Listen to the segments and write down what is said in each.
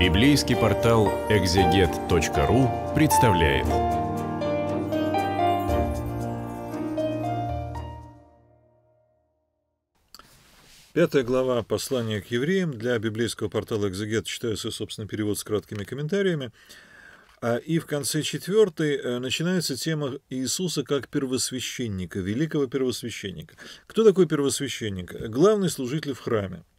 Библейский портал экзегет.ру представляет. Пятая глава послания к евреям для библейского портала «Экзегет» читается, собственно, перевод с краткими комментариями. А, и в конце четвертой э, начинается тема Иисуса как первосвященника, великого первосвященника. Кто такой первосвященник? Главный служитель в храме –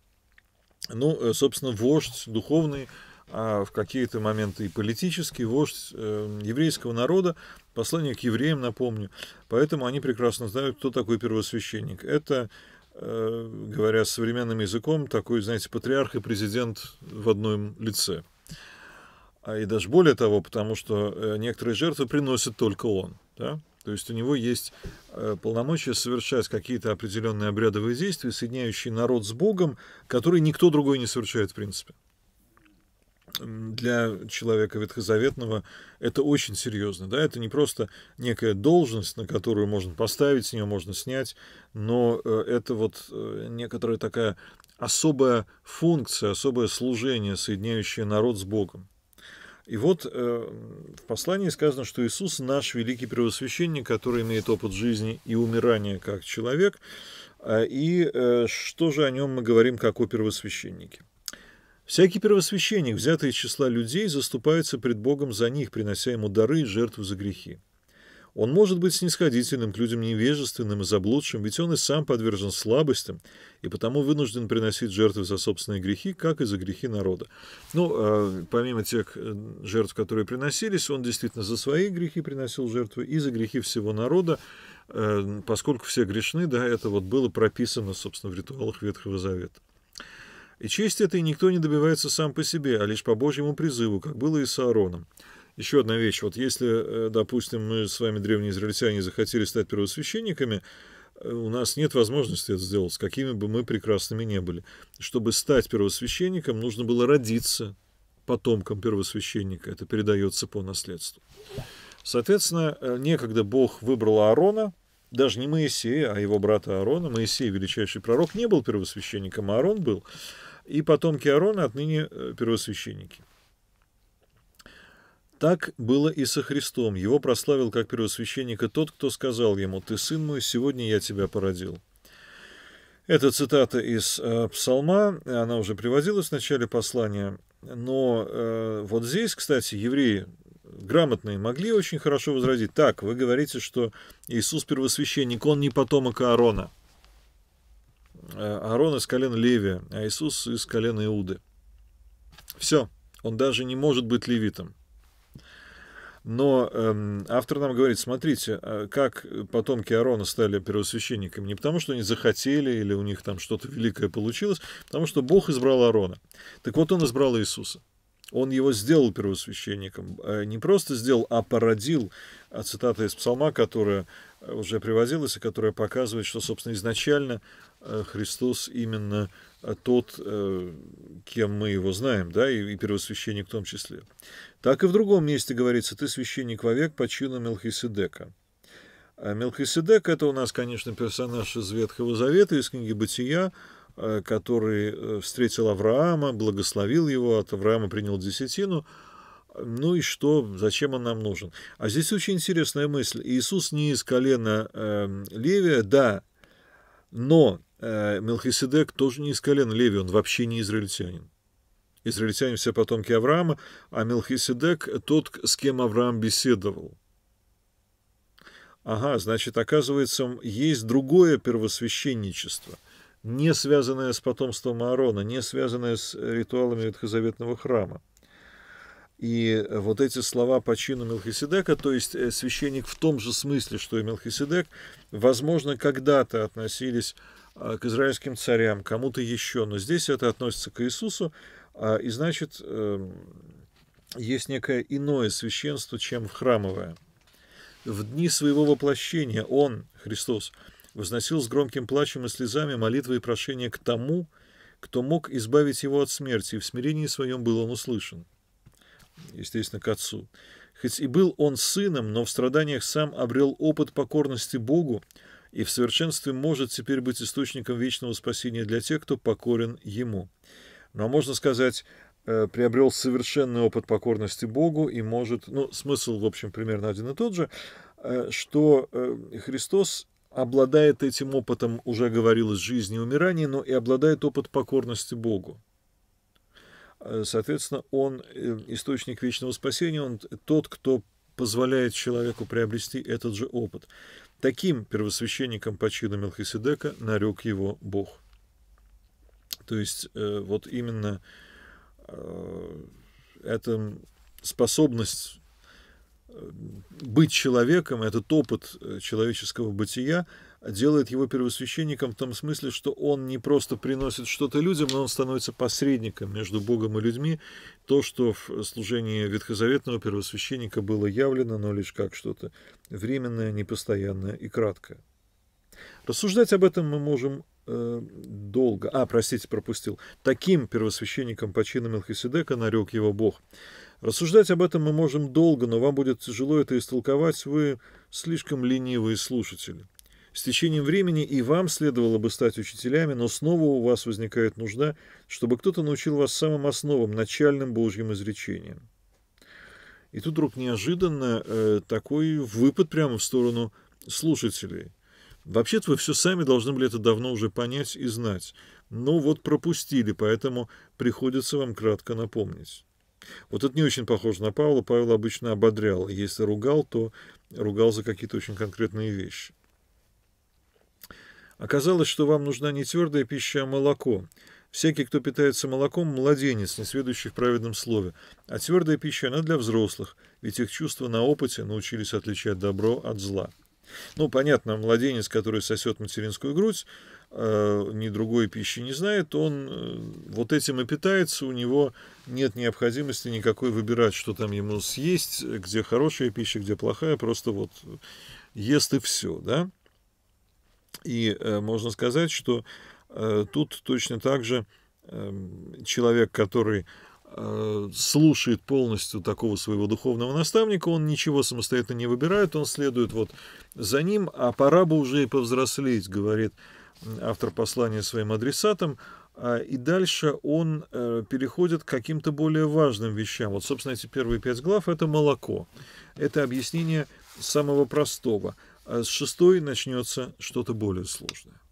ну, э, собственно, вождь духовный, а в какие-то моменты и политический, вождь э, еврейского народа, послание к евреям, напомню. Поэтому они прекрасно знают, кто такой первосвященник. Это, э, говоря современным языком, такой, знаете, патриарх и президент в одном лице. А и даже более того, потому что некоторые жертвы приносят только он. Да? То есть у него есть э, полномочия совершать какие-то определенные обрядовые действия, соединяющие народ с Богом, которые никто другой не совершает в принципе. Для человека ветхозаветного это очень серьезно. Да? Это не просто некая должность, на которую можно поставить, с нее можно снять, но э, это вот э, некоторая такая особая функция, особое служение, соединяющее народ с Богом. И вот э, в послании сказано, что Иисус наш великий превосвященник, который имеет опыт жизни и умирания как человек. А, и э, что же о нем мы говорим как о первосвященнике? Всякий первосвященник, взятый из числа людей, заступается пред Богом за них, принося ему дары и жертвы за грехи. Он может быть снисходительным к людям невежественным и заблудшим, ведь он и сам подвержен слабостям, и потому вынужден приносить жертвы за собственные грехи, как и за грехи народа. Ну, а, помимо тех э, жертв, которые приносились, он действительно за свои грехи приносил жертвы и за грехи всего народа, э, поскольку все грешны, да, это вот было прописано, собственно, в ритуалах Ветхого Завета. И честь этой никто не добивается сам по себе, а лишь по Божьему призыву, как было и с Аароном. Еще одна вещь. Вот если, э, допустим, мы с вами, древние израильтяне, захотели стать первосвященниками, э, у нас нет возможности это сделать, с какими бы мы прекрасными не были. Чтобы стать первосвященником, нужно было родиться потомком первосвященника. Это передается по наследству. Соответственно, э, некогда Бог выбрал Аарона, даже не Моисея, а его брата Аарона. Моисей, величайший пророк, не был первосвященником, а Аарон был. И потомки Аарона отныне первосвященники. Так было и со Христом. Его прославил как первосвященника тот, кто сказал ему, «Ты сын мой, сегодня я тебя породил». Это цитата из э, Псалма, она уже приводилась в начале послания. Но э, вот здесь, кстати, евреи грамотные могли очень хорошо возразить. Так, вы говорите, что Иисус первосвященник, он не потомок Аарона. Э, Аарон из колена Левия, а Иисус из колена Иуды. Все, он даже не может быть левитом. Но эм, автор нам говорит, смотрите, а как потомки Арона стали первосвященниками. Не потому, что они захотели или у них там что-то великое получилось, а потому что Бог избрал Арона. Так вот, он избрал Иисуса. Он его сделал первосвященником. Э, не просто сделал, а породил. А цитата из псалма, которая уже приводилось, и которая показывает, что, собственно, изначально э, Христос именно э, тот, э, кем мы его знаем, да, и, и первосвященник в том числе. Так и в другом месте говорится, ты священник вовек по чину Мелхиседека. А Мелхиседек – это у нас, конечно, персонаж из Ветхого Завета, из книги «Бытия», который встретил Авраама, благословил его, от Авраама принял десятину – ну и что, зачем он нам нужен? А здесь очень интересная мысль. Иисус не из колена э, Левия, да, но э, Мелхиседек тоже не из колена Левия, он вообще не израильтянин. Израильтяне все потомки Авраама, а Мелхиседек тот, с кем Авраам беседовал. Ага, значит, оказывается, есть другое первосвященничество, не связанное с потомством Аарона, не связанное с э, ритуалами Ветхозаветного храма. И э, вот эти слова по чину Мелхиседека, то есть э, священник в том же смысле, что и Мелхиседек, возможно, когда-то относились э, к израильским царям, кому-то еще, но здесь это относится к Иисусу, а, и значит, эм, есть некое иное священство, чем храмовое. В дни своего воплощения Он, Христос, возносил с громким плачем и слезами молитвы и прошения к тому, кто мог избавить его от смерти, и в смирении своем был он услышан естественно, к отцу. Хоть и был он сыном, но в страданиях сам обрел опыт покорности Богу и в совершенстве может теперь быть источником вечного спасения для тех, кто покорен Ему. Но ну, а можно сказать, э, приобрел совершенный опыт покорности Богу и может, ну, смысл, в общем, примерно один и тот же, э, что э, Христос обладает этим опытом, уже говорилось, жизни и умирания, но и обладает опыт покорности Богу. Э, соответственно, он э, источник вечного спасения, он тот, кто позволяет человеку приобрести этот же опыт. Таким первосвященником по чину Мелхиседека нарек его Бог. То есть э, вот именно эта способность быть человеком, этот опыт э, человеческого бытия делает его первосвященником в том смысле, что он не просто приносит что-то людям, но он становится посредником между Богом и людьми. То, что в служении ветхозаветного первосвященника было явлено, но лишь как что-то временное, непостоянное и краткое. Рассуждать об этом мы можем э, долго. А, простите, пропустил. Таким первосвященником по чину Мелхиседека нарек его Бог. Рассуждать об этом мы можем долго, но вам будет тяжело это истолковать, вы слишком ленивые слушатели. С течением времени и вам следовало бы стать учителями, но снова у вас возникает нужда, чтобы кто-то научил вас самым основам, начальным божьим изречениям. И тут вдруг неожиданно э, такой выпад прямо в сторону слушателей. Вообще-то вы все сами должны были это давно уже понять и знать, но ну вот пропустили, поэтому приходится вам кратко напомнить. Вот это не очень похоже на Павла. Павел обычно ободрял. Если ругал, то ругал за какие-то очень конкретные вещи. Оказалось, что вам нужна не твердая пища, а молоко. Всякий, кто питается молоком, младенец, не сведущий в праведном слове. А твердая пища, она для взрослых, ведь их чувства на опыте научились отличать добро от зла. Ну, понятно, младенец, который сосет материнскую грудь, Э, ни другой пищи не знает, он э, вот этим и питается, у него нет необходимости никакой выбирать, что там ему съесть, где хорошая пища, где плохая, просто вот ест и все, да. И э, можно сказать, что тут точно так же эм, человек, который слушает полностью такого своего духовного наставника, он ничего самостоятельно не выбирает, он следует вот за ним, а пора бы уже и повзрослеть, говорит автор послания своим адресатам, а, и дальше он э, переходит к каким-то более важным вещам. Вот, собственно, эти первые пять глав – это молоко. Это объяснение самого простого. А с шестой начнется что-то более сложное.